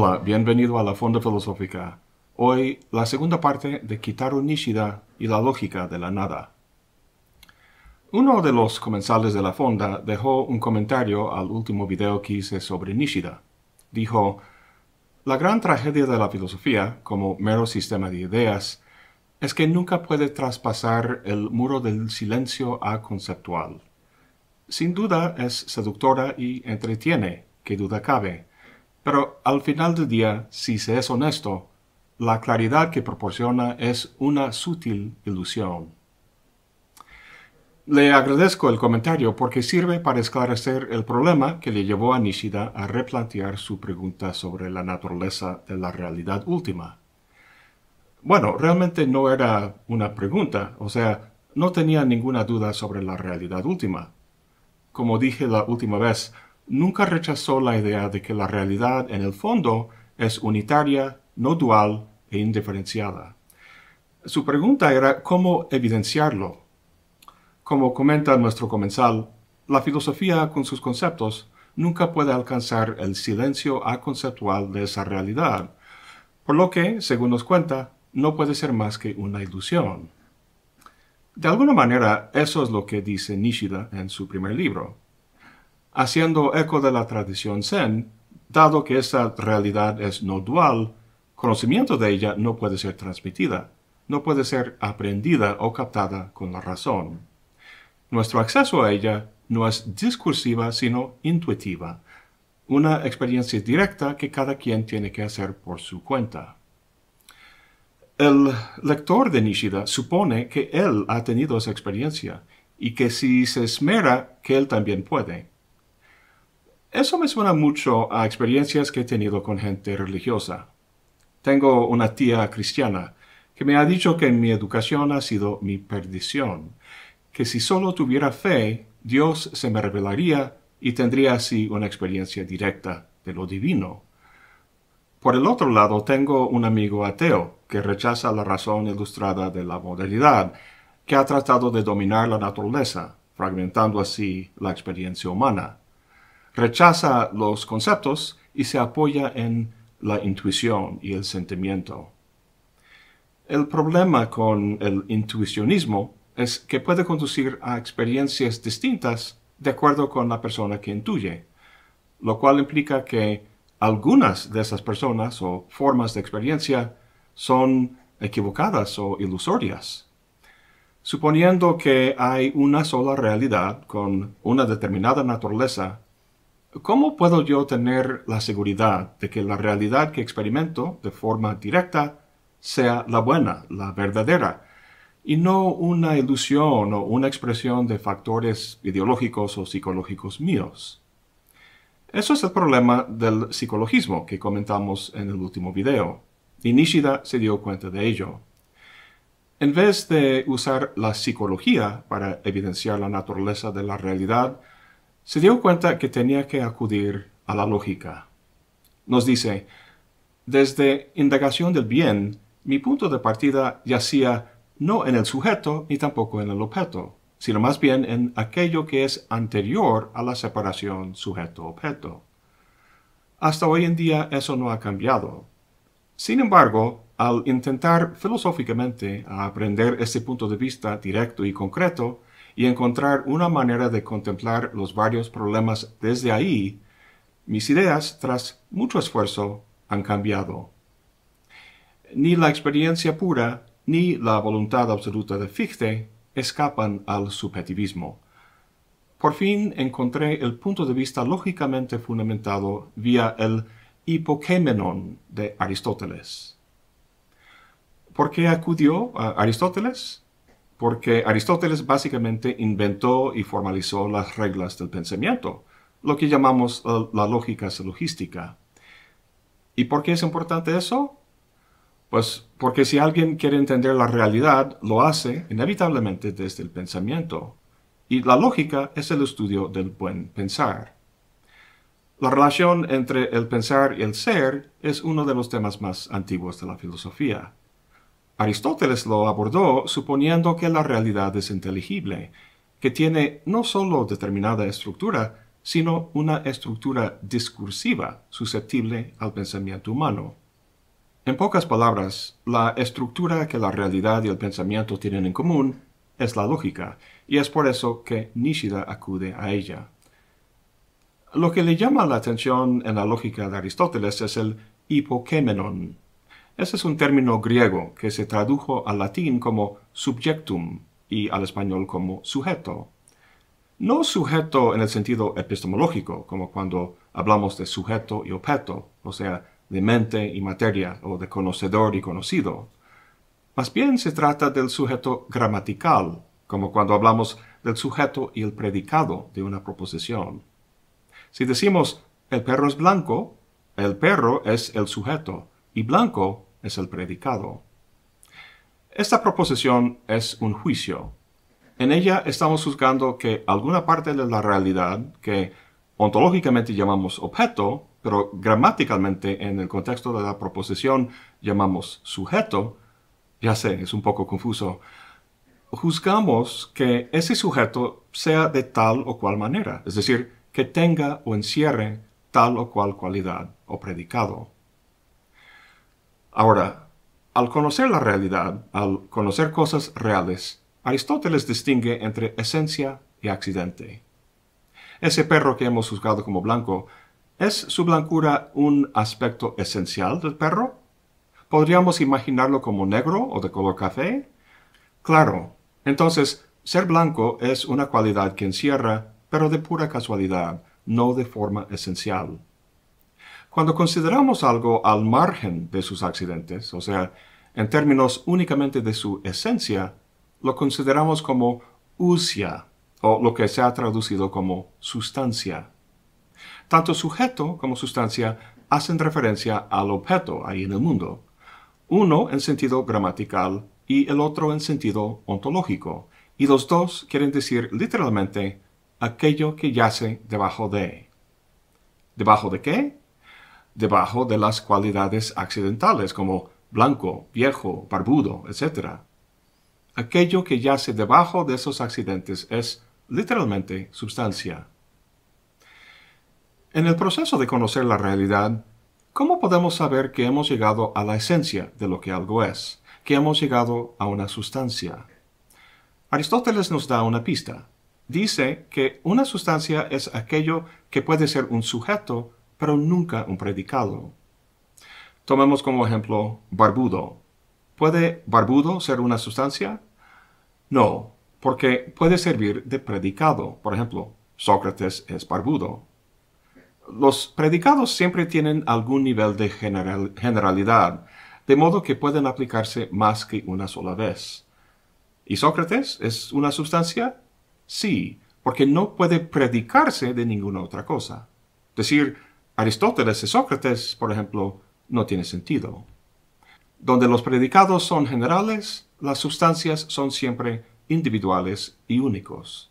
Hola, bienvenido a la Fonda Filosófica. Hoy, la segunda parte de Kitaro Nishida y la lógica de la nada. Uno de los comensales de la Fonda dejó un comentario al último video que hice sobre Nishida. Dijo, la gran tragedia de la filosofía, como mero sistema de ideas, es que nunca puede traspasar el muro del silencio a conceptual. Sin duda es seductora y entretiene, que duda cabe, pero al final del día, si se es honesto, la claridad que proporciona es una sutil ilusión. Le agradezco el comentario porque sirve para esclarecer el problema que le llevó a Nishida a replantear su pregunta sobre la naturaleza de la realidad última. Bueno, realmente no era una pregunta, o sea, no tenía ninguna duda sobre la realidad última. Como dije la última vez, nunca rechazó la idea de que la realidad en el fondo es unitaria, no dual e indiferenciada. Su pregunta era cómo evidenciarlo. Como comenta nuestro comensal, la filosofía con sus conceptos nunca puede alcanzar el silencio aconceptual de esa realidad, por lo que, según nos cuenta, no puede ser más que una ilusión. De alguna manera, eso es lo que dice Nishida en su primer libro haciendo eco de la tradición zen, dado que esta realidad es no dual, conocimiento de ella no puede ser transmitida, no puede ser aprendida o captada con la razón. Nuestro acceso a ella no es discursiva sino intuitiva, una experiencia directa que cada quien tiene que hacer por su cuenta. El lector de Nishida supone que él ha tenido esa experiencia y que si se esmera, que él también puede. Eso me suena mucho a experiencias que he tenido con gente religiosa. Tengo una tía cristiana que me ha dicho que mi educación ha sido mi perdición, que si solo tuviera fe, Dios se me revelaría y tendría así una experiencia directa de lo divino. Por el otro lado, tengo un amigo ateo que rechaza la razón ilustrada de la modernidad, que ha tratado de dominar la naturaleza, fragmentando así la experiencia humana rechaza los conceptos y se apoya en la intuición y el sentimiento. El problema con el intuicionismo es que puede conducir a experiencias distintas de acuerdo con la persona que intuye, lo cual implica que algunas de esas personas o formas de experiencia son equivocadas o ilusorias. Suponiendo que hay una sola realidad con una determinada naturaleza ¿Cómo puedo yo tener la seguridad de que la realidad que experimento de forma directa sea la buena, la verdadera, y no una ilusión o una expresión de factores ideológicos o psicológicos míos? Eso es el problema del psicologismo que comentamos en el último video, y se dio cuenta de ello. En vez de usar la psicología para evidenciar la naturaleza de la realidad, se dio cuenta que tenía que acudir a la lógica. Nos dice, desde indagación del bien, mi punto de partida yacía no en el sujeto ni tampoco en el objeto, sino más bien en aquello que es anterior a la separación sujeto-objeto. Hasta hoy en día eso no ha cambiado. Sin embargo, al intentar filosóficamente aprender este punto de vista directo y concreto, y encontrar una manera de contemplar los varios problemas desde ahí, mis ideas, tras mucho esfuerzo, han cambiado. Ni la experiencia pura ni la voluntad absoluta de Fichte escapan al subjetivismo. Por fin encontré el punto de vista lógicamente fundamentado vía el hipokémenon de Aristóteles. ¿Por qué acudió a Aristóteles? porque Aristóteles básicamente inventó y formalizó las reglas del pensamiento, lo que llamamos eh, la lógica silogística. ¿Y por qué es importante eso? Pues porque si alguien quiere entender la realidad, lo hace inevitablemente desde el pensamiento. Y la lógica es el estudio del buen pensar. La relación entre el pensar y el ser es uno de los temas más antiguos de la filosofía. Aristóteles lo abordó suponiendo que la realidad es inteligible, que tiene no sólo determinada estructura, sino una estructura discursiva susceptible al pensamiento humano. En pocas palabras, la estructura que la realidad y el pensamiento tienen en común es la lógica, y es por eso que Nishida acude a ella. Lo que le llama la atención en la lógica de Aristóteles es el hipokémenon, ese es un término griego que se tradujo al latín como subjectum y al español como sujeto. No sujeto en el sentido epistemológico, como cuando hablamos de sujeto y objeto, o sea, de mente y materia, o de conocedor y conocido. Más bien se trata del sujeto gramatical, como cuando hablamos del sujeto y el predicado de una proposición. Si decimos el perro es blanco, el perro es el sujeto y blanco es el predicado. Esta proposición es un juicio. En ella estamos juzgando que alguna parte de la realidad que ontológicamente llamamos objeto, pero gramaticalmente en el contexto de la proposición llamamos sujeto, ya sé, es un poco confuso, juzgamos que ese sujeto sea de tal o cual manera, es decir, que tenga o encierre tal o cual cualidad o predicado. Ahora, al conocer la realidad, al conocer cosas reales, Aristóteles distingue entre esencia y accidente. Ese perro que hemos juzgado como blanco, ¿es su blancura un aspecto esencial del perro? ¿Podríamos imaginarlo como negro o de color café? Claro, entonces ser blanco es una cualidad que encierra, pero de pura casualidad, no de forma esencial. Cuando consideramos algo al margen de sus accidentes, o sea, en términos únicamente de su esencia, lo consideramos como usia, o lo que se ha traducido como sustancia. Tanto sujeto como sustancia hacen referencia al objeto ahí en el mundo, uno en sentido gramatical y el otro en sentido ontológico, y los dos quieren decir literalmente aquello que yace debajo de. ¿Debajo de qué? debajo de las cualidades accidentales como blanco, viejo, barbudo, etc. Aquello que yace debajo de esos accidentes es literalmente sustancia. En el proceso de conocer la realidad, ¿cómo podemos saber que hemos llegado a la esencia de lo que algo es, que hemos llegado a una sustancia? Aristóteles nos da una pista. Dice que una sustancia es aquello que puede ser un sujeto pero nunca un predicado. Tomemos como ejemplo barbudo. ¿Puede barbudo ser una sustancia? No, porque puede servir de predicado. Por ejemplo, Sócrates es barbudo. Los predicados siempre tienen algún nivel de generalidad, de modo que pueden aplicarse más que una sola vez. ¿Y Sócrates es una sustancia? Sí, porque no puede predicarse de ninguna otra cosa. Decir, Aristóteles y Sócrates, por ejemplo, no tiene sentido. Donde los predicados son generales, las sustancias son siempre individuales y únicos.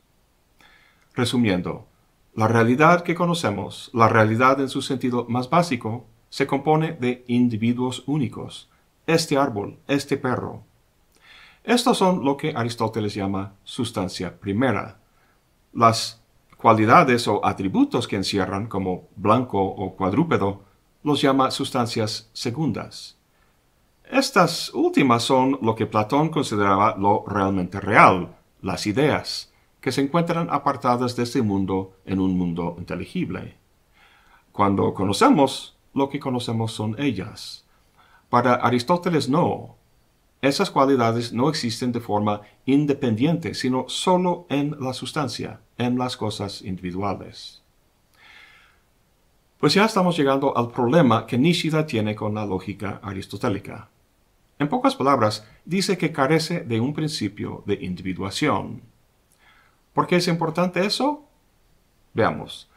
Resumiendo, la realidad que conocemos, la realidad en su sentido más básico, se compone de individuos únicos, este árbol, este perro. Estos son lo que Aristóteles llama sustancia primera. Las cualidades o atributos que encierran, como blanco o cuadrúpedo, los llama sustancias segundas. Estas últimas son lo que Platón consideraba lo realmente real, las ideas, que se encuentran apartadas de este mundo en un mundo inteligible. Cuando conocemos, lo que conocemos son ellas. Para Aristóteles no, esas cualidades no existen de forma independiente, sino solo en la sustancia, en las cosas individuales. Pues ya estamos llegando al problema que Nishida tiene con la lógica aristotélica. En pocas palabras, dice que carece de un principio de individuación. ¿Por qué es importante eso? Veamos.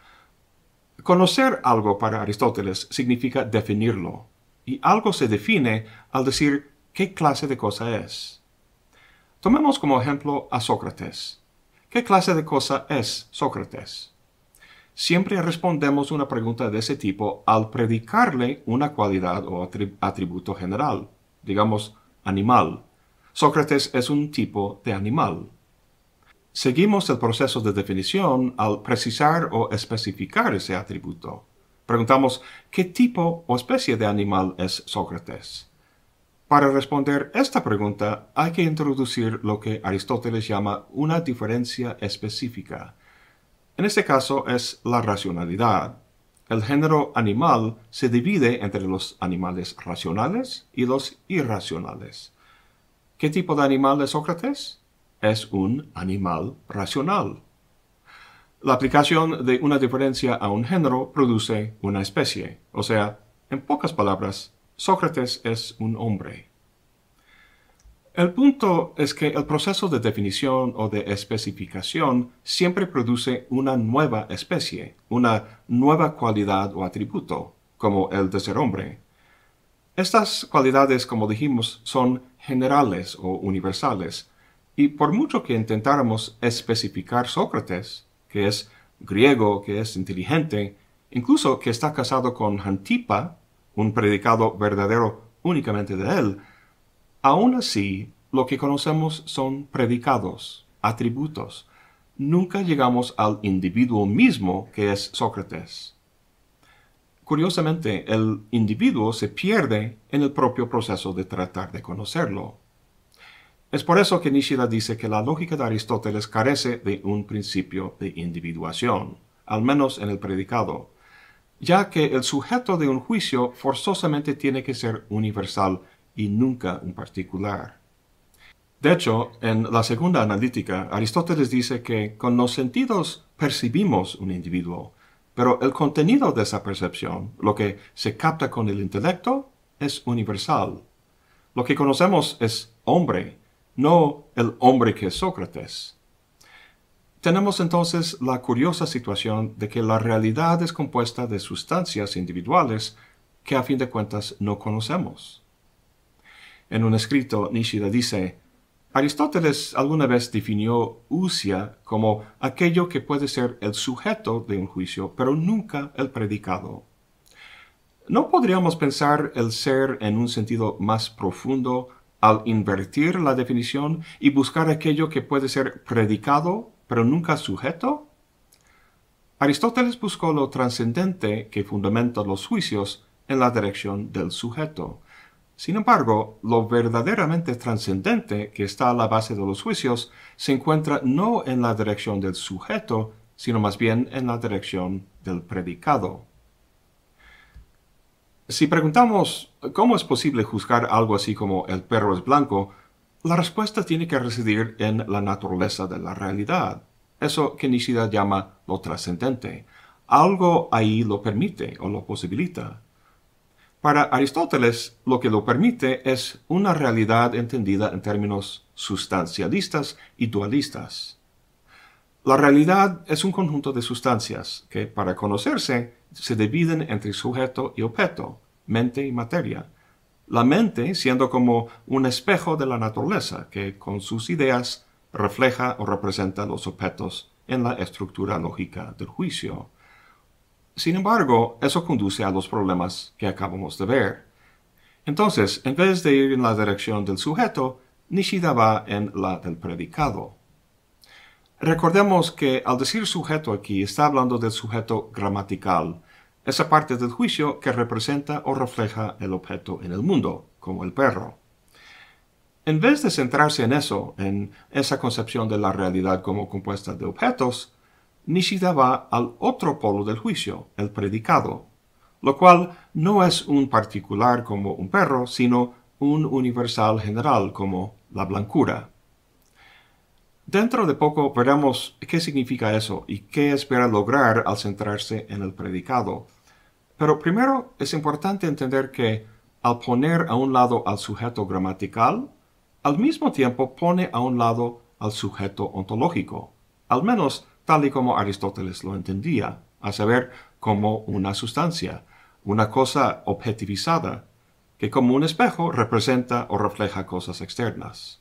Conocer algo para Aristóteles significa definirlo, y algo se define al decir ¿Qué clase de cosa es? Tomemos como ejemplo a Sócrates. ¿Qué clase de cosa es Sócrates? Siempre respondemos una pregunta de ese tipo al predicarle una cualidad o atributo general, digamos animal. Sócrates es un tipo de animal. Seguimos el proceso de definición al precisar o especificar ese atributo. Preguntamos, ¿qué tipo o especie de animal es Sócrates? Para responder esta pregunta hay que introducir lo que Aristóteles llama una diferencia específica. En este caso es la racionalidad. El género animal se divide entre los animales racionales y los irracionales. ¿Qué tipo de animal es Sócrates? Es un animal racional. La aplicación de una diferencia a un género produce una especie, o sea, en pocas palabras, Sócrates es un hombre. El punto es que el proceso de definición o de especificación siempre produce una nueva especie, una nueva cualidad o atributo, como el de ser hombre. Estas cualidades, como dijimos, son generales o universales, y por mucho que intentáramos especificar Sócrates, que es griego, que es inteligente, incluso que está casado con Antipa, un predicado verdadero únicamente de Él, aun así lo que conocemos son predicados, atributos. Nunca llegamos al individuo mismo que es Sócrates. Curiosamente, el individuo se pierde en el propio proceso de tratar de conocerlo. Es por eso que Nishida dice que la lógica de Aristóteles carece de un principio de individuación, al menos en el predicado ya que el sujeto de un juicio forzosamente tiene que ser universal y nunca un particular. De hecho, en la segunda analítica, Aristóteles dice que con los sentidos percibimos un individuo, pero el contenido de esa percepción, lo que se capta con el intelecto, es universal. Lo que conocemos es hombre, no el hombre que es Sócrates. Tenemos entonces la curiosa situación de que la realidad es compuesta de sustancias individuales que a fin de cuentas no conocemos. En un escrito, Nishida dice, Aristóteles alguna vez definió usia como aquello que puede ser el sujeto de un juicio, pero nunca el predicado. ¿No podríamos pensar el ser en un sentido más profundo al invertir la definición y buscar aquello que puede ser predicado pero nunca sujeto? Aristóteles buscó lo trascendente que fundamenta los juicios en la dirección del sujeto. Sin embargo, lo verdaderamente trascendente que está a la base de los juicios se encuentra no en la dirección del sujeto, sino más bien en la dirección del predicado. Si preguntamos cómo es posible juzgar algo así como el perro es blanco, la respuesta tiene que residir en la naturaleza de la realidad, eso que Nicida llama lo trascendente. Algo ahí lo permite o lo posibilita. Para Aristóteles, lo que lo permite es una realidad entendida en términos sustancialistas y dualistas. La realidad es un conjunto de sustancias que, para conocerse, se dividen entre sujeto y objeto, mente y materia, la mente siendo como un espejo de la naturaleza que con sus ideas refleja o representa los objetos en la estructura lógica del juicio. Sin embargo, eso conduce a los problemas que acabamos de ver. Entonces, en vez de ir en la dirección del sujeto, Nishida va en la del predicado. Recordemos que al decir sujeto aquí está hablando del sujeto gramatical, esa parte del juicio que representa o refleja el objeto en el mundo, como el perro. En vez de centrarse en eso, en esa concepción de la realidad como compuesta de objetos, Nishida va al otro polo del juicio, el predicado, lo cual no es un particular como un perro, sino un universal general como la blancura. Dentro de poco veremos qué significa eso y qué espera lograr al centrarse en el predicado. Pero primero es importante entender que al poner a un lado al sujeto gramatical, al mismo tiempo pone a un lado al sujeto ontológico, al menos tal y como Aristóteles lo entendía, a saber, como una sustancia, una cosa objetivizada, que como un espejo representa o refleja cosas externas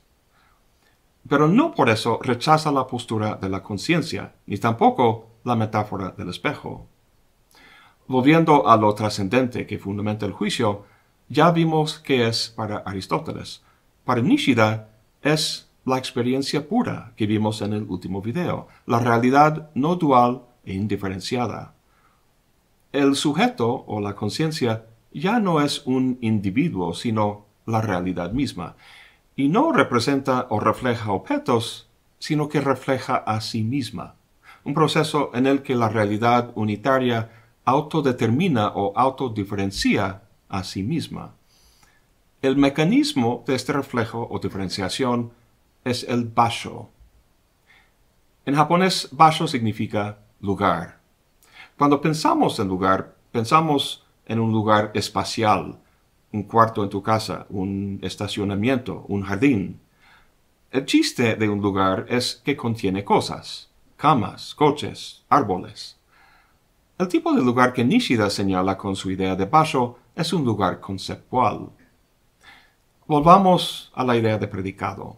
pero no por eso rechaza la postura de la conciencia, ni tampoco la metáfora del espejo. Volviendo a lo trascendente que fundamenta el juicio, ya vimos que es para Aristóteles. Para Nishida es la experiencia pura que vimos en el último video, la realidad no dual e indiferenciada. El sujeto o la conciencia ya no es un individuo, sino la realidad misma, y no representa o refleja objetos, sino que refleja a sí misma, un proceso en el que la realidad unitaria autodetermina o autodiferencia a sí misma. El mecanismo de este reflejo o diferenciación es el basho. En japonés, basho significa lugar. Cuando pensamos en lugar, pensamos en un lugar espacial, un cuarto en tu casa, un estacionamiento, un jardín. El chiste de un lugar es que contiene cosas, camas, coches, árboles. El tipo de lugar que Nishida señala con su idea de Basho es un lugar conceptual. Volvamos a la idea de predicado.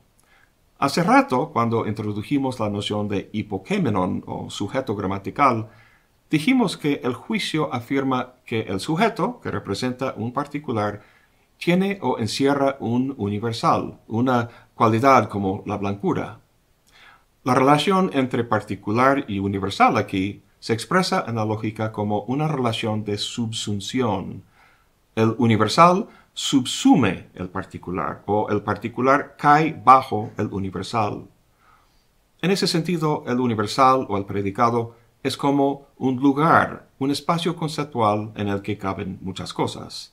Hace rato, cuando introdujimos la noción de hipokémenon o sujeto gramatical, Dijimos que el juicio afirma que el sujeto, que representa un particular, tiene o encierra un universal, una cualidad como la blancura. La relación entre particular y universal aquí se expresa en la lógica como una relación de subsunción. El universal subsume el particular o el particular cae bajo el universal. En ese sentido, el universal o el predicado es como un lugar, un espacio conceptual en el que caben muchas cosas.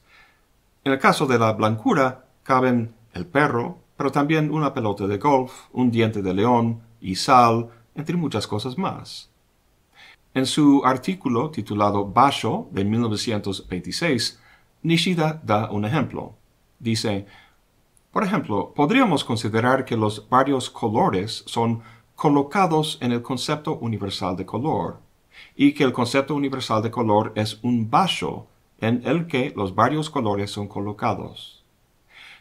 En el caso de la blancura, caben el perro, pero también una pelota de golf, un diente de león y sal, entre muchas cosas más. En su artículo titulado "Bajo" de 1926, Nishida da un ejemplo. Dice, por ejemplo, podríamos considerar que los varios colores son colocados en el concepto universal de color, y que el concepto universal de color es un vaso en el que los varios colores son colocados.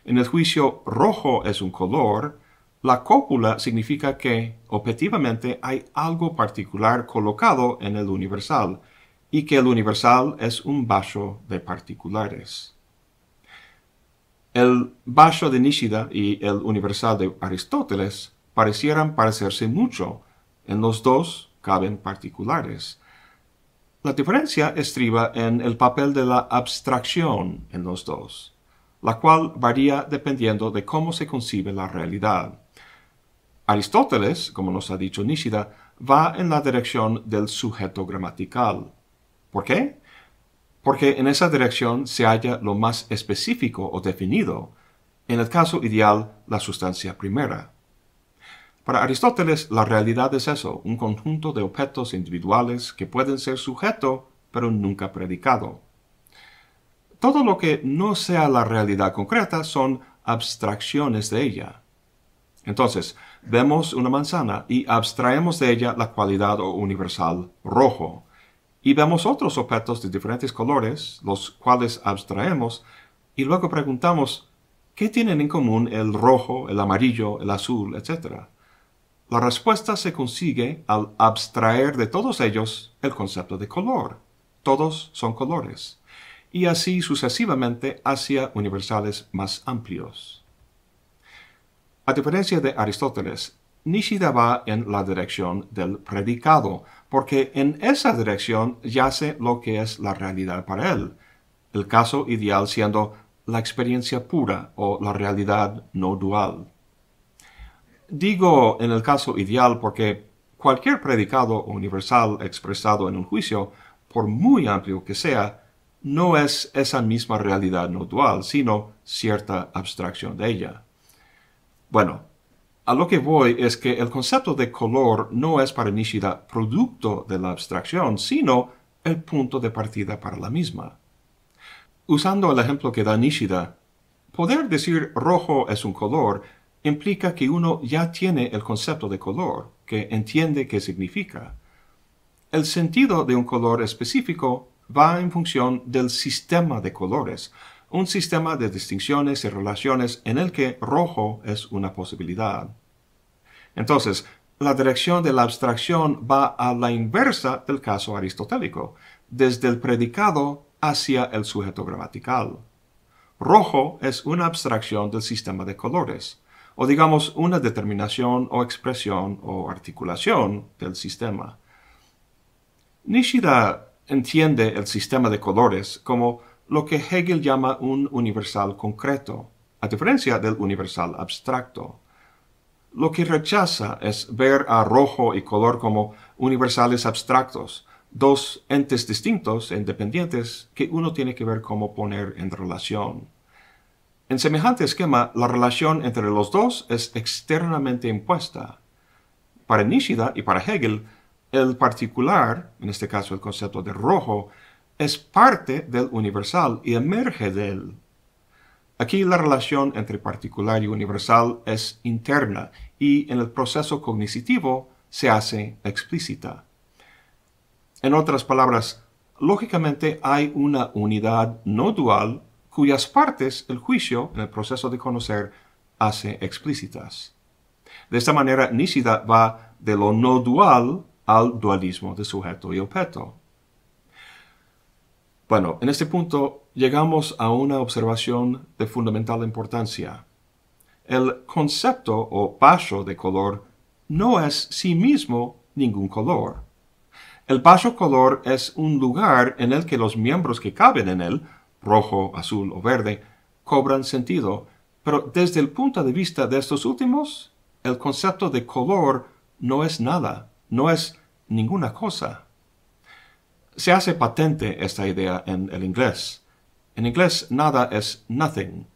En el juicio rojo es un color, la cópula significa que, objetivamente, hay algo particular colocado en el universal y que el universal es un vaso de particulares. El vaso de Nishida y el universal de Aristóteles parecieran parecerse mucho. En los dos caben particulares. La diferencia estriba en el papel de la abstracción en los dos, la cual varía dependiendo de cómo se concibe la realidad. Aristóteles, como nos ha dicho Nishida, va en la dirección del sujeto gramatical. ¿Por qué? Porque en esa dirección se halla lo más específico o definido, en el caso ideal, la sustancia primera. Para Aristóteles, la realidad es eso, un conjunto de objetos individuales que pueden ser sujeto, pero nunca predicado. Todo lo que no sea la realidad concreta son abstracciones de ella. Entonces, vemos una manzana y abstraemos de ella la cualidad universal rojo. Y vemos otros objetos de diferentes colores, los cuales abstraemos, y luego preguntamos, ¿qué tienen en común el rojo, el amarillo, el azul, etcétera? La respuesta se consigue al abstraer de todos ellos el concepto de color. Todos son colores. Y así sucesivamente hacia universales más amplios. A diferencia de Aristóteles, Nishida va en la dirección del predicado, porque en esa dirección yace lo que es la realidad para él, el caso ideal siendo la experiencia pura o la realidad no dual. Digo en el caso ideal porque cualquier predicado universal expresado en un juicio, por muy amplio que sea, no es esa misma realidad no dual, sino cierta abstracción de ella. Bueno, a lo que voy es que el concepto de color no es para Nishida producto de la abstracción, sino el punto de partida para la misma. Usando el ejemplo que da Nishida, poder decir rojo es un color implica que uno ya tiene el concepto de color, que entiende qué significa. El sentido de un color específico va en función del sistema de colores, un sistema de distinciones y relaciones en el que rojo es una posibilidad. Entonces, la dirección de la abstracción va a la inversa del caso aristotélico, desde el predicado hacia el sujeto gramatical. Rojo es una abstracción del sistema de colores o digamos una determinación o expresión o articulación del sistema. Nishida entiende el sistema de colores como lo que Hegel llama un universal concreto, a diferencia del universal abstracto. Lo que rechaza es ver a rojo y color como universales abstractos, dos entes distintos e independientes que uno tiene que ver cómo poner en relación. En semejante esquema, la relación entre los dos es externamente impuesta. Para Nishida y para Hegel, el particular, en este caso el concepto de rojo, es parte del universal y emerge de él. Aquí la relación entre particular y universal es interna y en el proceso cognitivo se hace explícita. En otras palabras, lógicamente hay una unidad no dual cuyas partes el juicio, en el proceso de conocer, hace explícitas. De esta manera, Nishida va de lo no dual al dualismo de sujeto y objeto. Bueno, en este punto llegamos a una observación de fundamental importancia. El concepto o paso de color no es sí mismo ningún color. El paso color es un lugar en el que los miembros que caben en él rojo, azul o verde, cobran sentido, pero desde el punto de vista de estos últimos, el concepto de color no es nada, no es ninguna cosa. Se hace patente esta idea en el inglés. En inglés nada es nothing,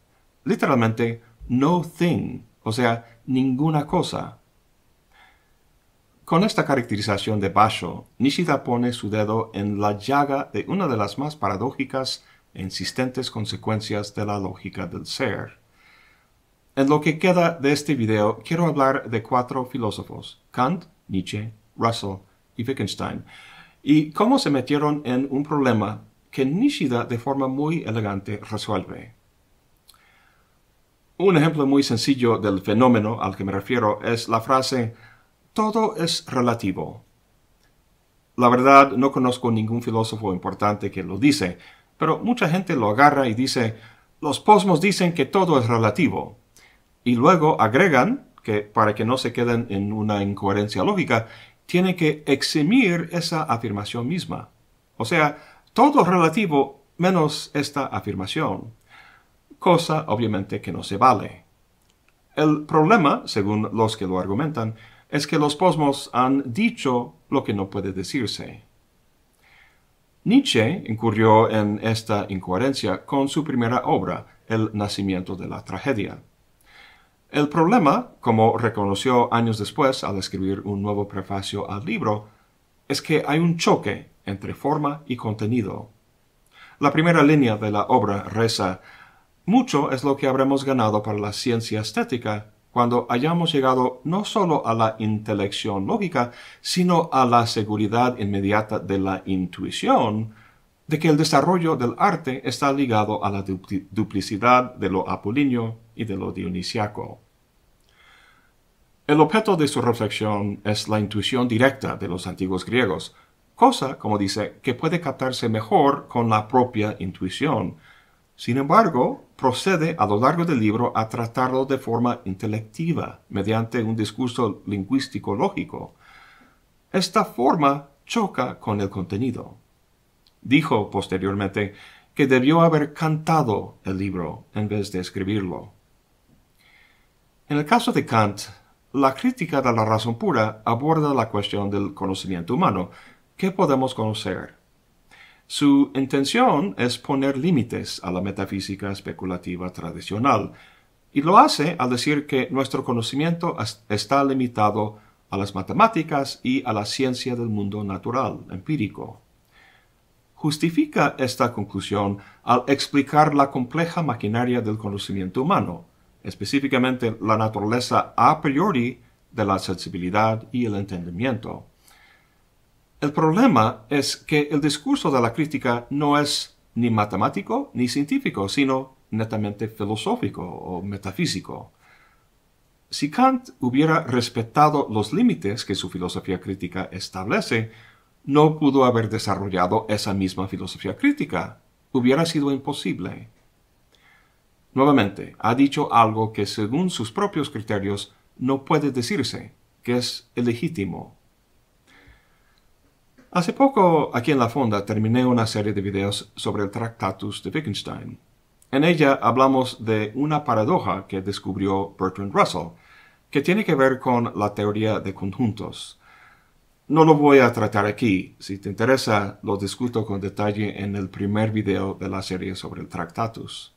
literalmente no thing, o sea, ninguna cosa. Con esta caracterización de Basho, Nishida pone su dedo en la llaga de una de las más paradójicas insistentes consecuencias de la lógica del ser. En lo que queda de este video, quiero hablar de cuatro filósofos, Kant, Nietzsche, Russell y Wittgenstein, y cómo se metieron en un problema que Nishida de forma muy elegante resuelve. Un ejemplo muy sencillo del fenómeno al que me refiero es la frase todo es relativo. La verdad, no conozco ningún filósofo importante que lo dice, pero mucha gente lo agarra y dice, los posmos dicen que todo es relativo. Y luego agregan, que para que no se queden en una incoherencia lógica, tienen que eximir esa afirmación misma. O sea, todo relativo menos esta afirmación. Cosa obviamente que no se vale. El problema, según los que lo argumentan, es que los posmos han dicho lo que no puede decirse. Nietzsche incurrió en esta incoherencia con su primera obra, El nacimiento de la tragedia. El problema, como reconoció años después al escribir un nuevo prefacio al libro, es que hay un choque entre forma y contenido. La primera línea de la obra reza Mucho es lo que habremos ganado para la ciencia estética cuando hayamos llegado no solo a la intelección lógica, sino a la seguridad inmediata de la intuición, de que el desarrollo del arte está ligado a la duplicidad de lo apolíneo y de lo dionisiaco. El objeto de su reflexión es la intuición directa de los antiguos griegos, cosa, como dice, que puede captarse mejor con la propia intuición, sin embargo, procede a lo largo del libro a tratarlo de forma intelectiva, mediante un discurso lingüístico lógico. Esta forma choca con el contenido. Dijo posteriormente que debió haber cantado el libro en vez de escribirlo. En el caso de Kant, la crítica de la razón pura aborda la cuestión del conocimiento humano. ¿Qué podemos conocer? Su intención es poner límites a la metafísica especulativa tradicional, y lo hace al decir que nuestro conocimiento está limitado a las matemáticas y a la ciencia del mundo natural, empírico. Justifica esta conclusión al explicar la compleja maquinaria del conocimiento humano, específicamente la naturaleza a priori de la sensibilidad y el entendimiento. El problema es que el discurso de la crítica no es ni matemático ni científico, sino netamente filosófico o metafísico. Si Kant hubiera respetado los límites que su filosofía crítica establece, no pudo haber desarrollado esa misma filosofía crítica. Hubiera sido imposible. Nuevamente, ha dicho algo que según sus propios criterios no puede decirse, que es ilegítimo Hace poco, aquí en la Fonda, terminé una serie de videos sobre el Tractatus de Wittgenstein. En ella hablamos de una paradoja que descubrió Bertrand Russell, que tiene que ver con la teoría de conjuntos. No lo voy a tratar aquí, si te interesa lo discuto con detalle en el primer video de la serie sobre el Tractatus.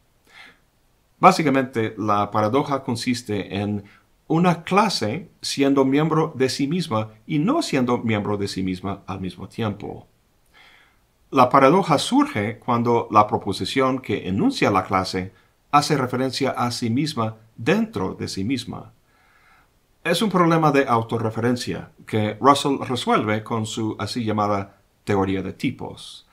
Básicamente, la paradoja consiste en una clase siendo miembro de sí misma y no siendo miembro de sí misma al mismo tiempo. La paradoja surge cuando la proposición que enuncia la clase hace referencia a sí misma dentro de sí misma. Es un problema de autorreferencia que Russell resuelve con su así llamada teoría de tipos.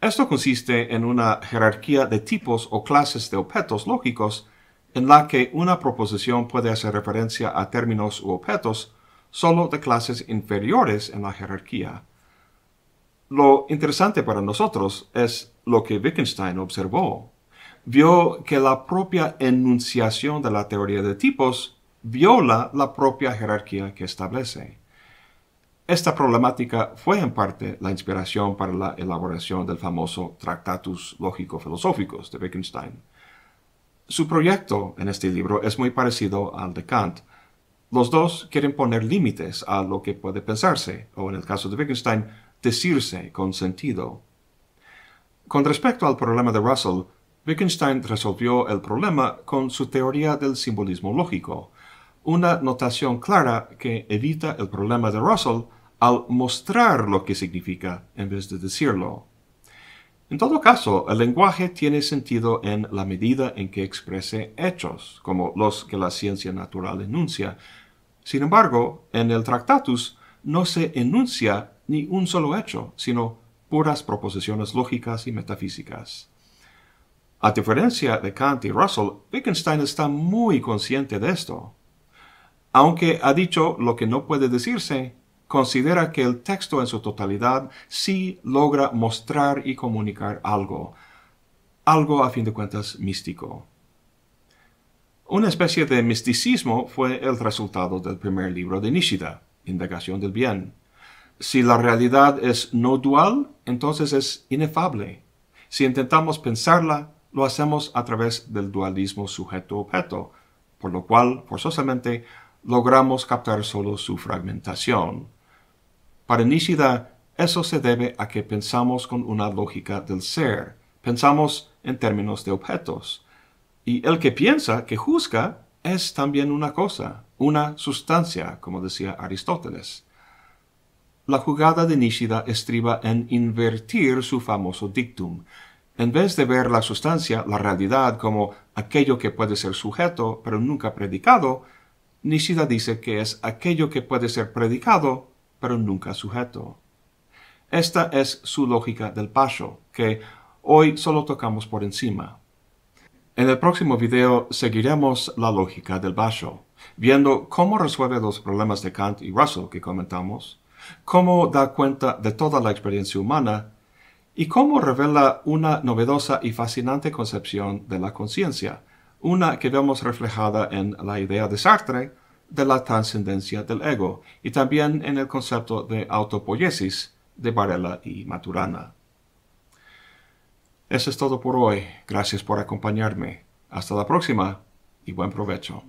Esto consiste en una jerarquía de tipos o clases de objetos lógicos en la que una proposición puede hacer referencia a términos u objetos solo de clases inferiores en la jerarquía. Lo interesante para nosotros es lo que Wittgenstein observó. Vio que la propia enunciación de la teoría de tipos viola la propia jerarquía que establece. Esta problemática fue en parte la inspiración para la elaboración del famoso Tractatus Lógico-Filosóficos de Wittgenstein. Su proyecto en este libro es muy parecido al de Kant. Los dos quieren poner límites a lo que puede pensarse, o en el caso de Wittgenstein, decirse con sentido. Con respecto al problema de Russell, Wittgenstein resolvió el problema con su teoría del simbolismo lógico, una notación clara que evita el problema de Russell al mostrar lo que significa en vez de decirlo. En todo caso, el lenguaje tiene sentido en la medida en que exprese hechos, como los que la ciencia natural enuncia. Sin embargo, en el Tractatus no se enuncia ni un solo hecho, sino puras proposiciones lógicas y metafísicas. A diferencia de Kant y Russell, Wittgenstein está muy consciente de esto. Aunque ha dicho lo que no puede decirse, considera que el texto en su totalidad sí logra mostrar y comunicar algo, algo a fin de cuentas místico. Una especie de misticismo fue el resultado del primer libro de Nishida, Indagación del Bien. Si la realidad es no dual, entonces es inefable. Si intentamos pensarla, lo hacemos a través del dualismo sujeto-objeto, por lo cual, forzosamente, logramos captar solo su fragmentación, para Nishida, eso se debe a que pensamos con una lógica del ser, pensamos en términos de objetos. Y el que piensa, que juzga, es también una cosa, una sustancia, como decía Aristóteles. La jugada de Nishida estriba en invertir su famoso dictum. En vez de ver la sustancia, la realidad, como aquello que puede ser sujeto pero nunca predicado, Nishida dice que es aquello que puede ser predicado pero nunca sujeto. Esta es su lógica del paso, que hoy solo tocamos por encima. En el próximo video seguiremos la lógica del basho, viendo cómo resuelve los problemas de Kant y Russell que comentamos, cómo da cuenta de toda la experiencia humana y cómo revela una novedosa y fascinante concepción de la conciencia, una que vemos reflejada en la idea de Sartre de la trascendencia del ego y también en el concepto de autopoiesis de Varela y Maturana. Eso es todo por hoy. Gracias por acompañarme. Hasta la próxima y buen provecho.